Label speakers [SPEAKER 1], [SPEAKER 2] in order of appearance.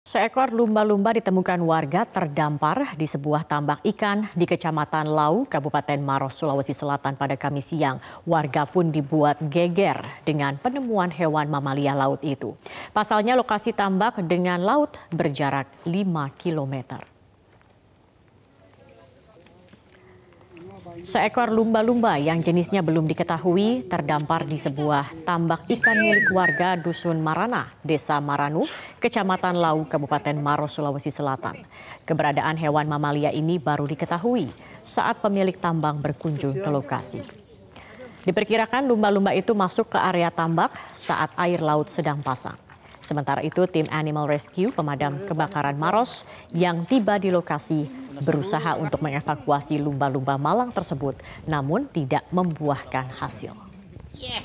[SPEAKER 1] Seekor lumba-lumba ditemukan warga terdampar di sebuah tambak ikan di Kecamatan Lau, Kabupaten Maros, Sulawesi Selatan pada Kamis siang. Warga pun dibuat geger dengan penemuan hewan mamalia laut itu. Pasalnya lokasi tambak dengan laut berjarak 5 kilometer. Seekor lumba-lumba yang jenisnya belum diketahui terdampar di sebuah tambak ikan milik warga Dusun Marana, Desa Maranu, Kecamatan Lau, Kabupaten Maros, Sulawesi Selatan. Keberadaan hewan mamalia ini baru diketahui saat pemilik tambang berkunjung ke lokasi. Diperkirakan lumba-lumba itu masuk ke area tambak saat air laut sedang pasang. Sementara itu, tim Animal Rescue pemadam kebakaran Maros yang tiba di lokasi berusaha untuk mengevakuasi lumba-lumba malang tersebut, namun tidak membuahkan hasil. Yeah.